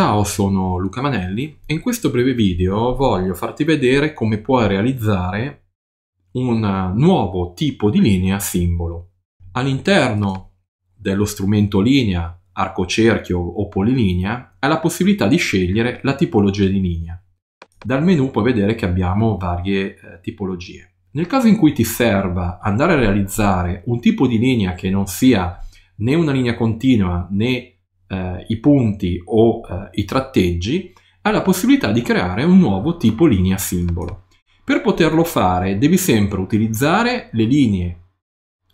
Ciao, sono Luca Manelli e in questo breve video voglio farti vedere come puoi realizzare un nuovo tipo di linea simbolo. All'interno dello strumento linea, arcocerchio o polilinea hai la possibilità di scegliere la tipologia di linea. Dal menu puoi vedere che abbiamo varie eh, tipologie. Nel caso in cui ti serva andare a realizzare un tipo di linea che non sia né una linea continua né eh, i punti o eh, i tratteggi, ha la possibilità di creare un nuovo tipo linea simbolo. Per poterlo fare devi sempre utilizzare le linee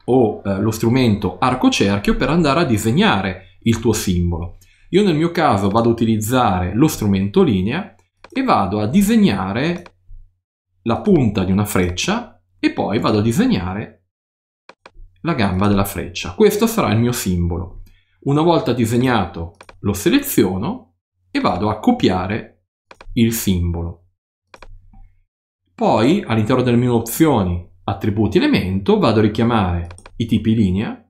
o eh, lo strumento arco cerchio per andare a disegnare il tuo simbolo. Io nel mio caso vado a utilizzare lo strumento linea e vado a disegnare la punta di una freccia e poi vado a disegnare la gamba della freccia. Questo sarà il mio simbolo. Una volta disegnato lo seleziono e vado a copiare il simbolo. Poi all'interno del menu opzioni attributi elemento vado a richiamare i tipi linea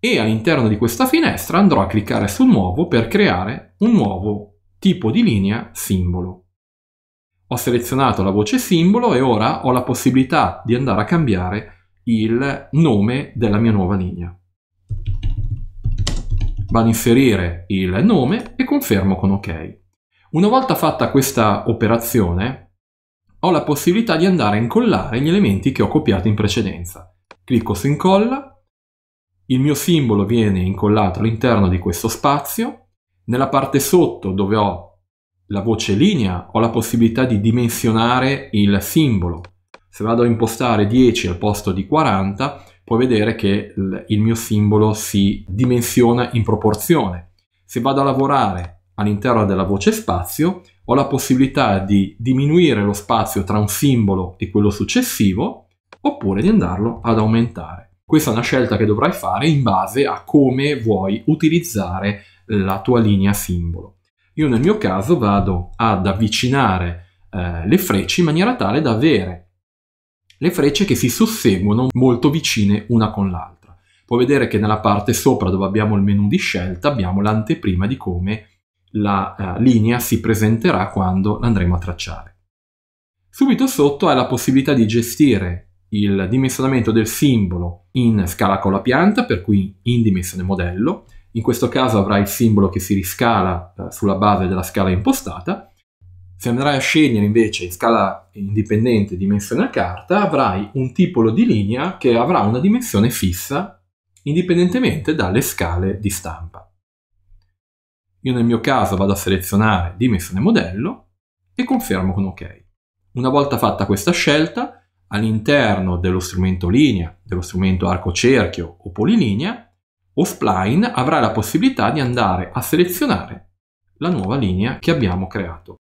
e all'interno di questa finestra andrò a cliccare su nuovo per creare un nuovo tipo di linea simbolo. Ho selezionato la voce simbolo e ora ho la possibilità di andare a cambiare il nome della mia nuova linea vado a inserire il nome e confermo con ok. Una volta fatta questa operazione ho la possibilità di andare a incollare gli elementi che ho copiato in precedenza. Clicco su incolla, il mio simbolo viene incollato all'interno di questo spazio, nella parte sotto dove ho la voce linea ho la possibilità di dimensionare il simbolo. Se vado a impostare 10 al posto di 40 puoi vedere che il mio simbolo si dimensiona in proporzione. Se vado a lavorare all'interno della voce spazio, ho la possibilità di diminuire lo spazio tra un simbolo e quello successivo, oppure di andarlo ad aumentare. Questa è una scelta che dovrai fare in base a come vuoi utilizzare la tua linea simbolo. Io nel mio caso vado ad avvicinare eh, le frecce in maniera tale da avere le frecce che si susseguono molto vicine una con l'altra. Puoi vedere che nella parte sopra dove abbiamo il menu di scelta abbiamo l'anteprima di come la eh, linea si presenterà quando l'andremo a tracciare. Subito sotto hai la possibilità di gestire il dimensionamento del simbolo in scala con la pianta, per cui in dimensione modello. In questo caso avrai il simbolo che si riscala eh, sulla base della scala impostata se andrai a scegliere invece in scala indipendente dimensione a carta, avrai un tipolo di linea che avrà una dimensione fissa indipendentemente dalle scale di stampa. Io nel mio caso vado a selezionare dimensione modello e confermo con OK. Una volta fatta questa scelta, all'interno dello strumento linea, dello strumento arco cerchio o polilinea, o spline avrà la possibilità di andare a selezionare la nuova linea che abbiamo creato.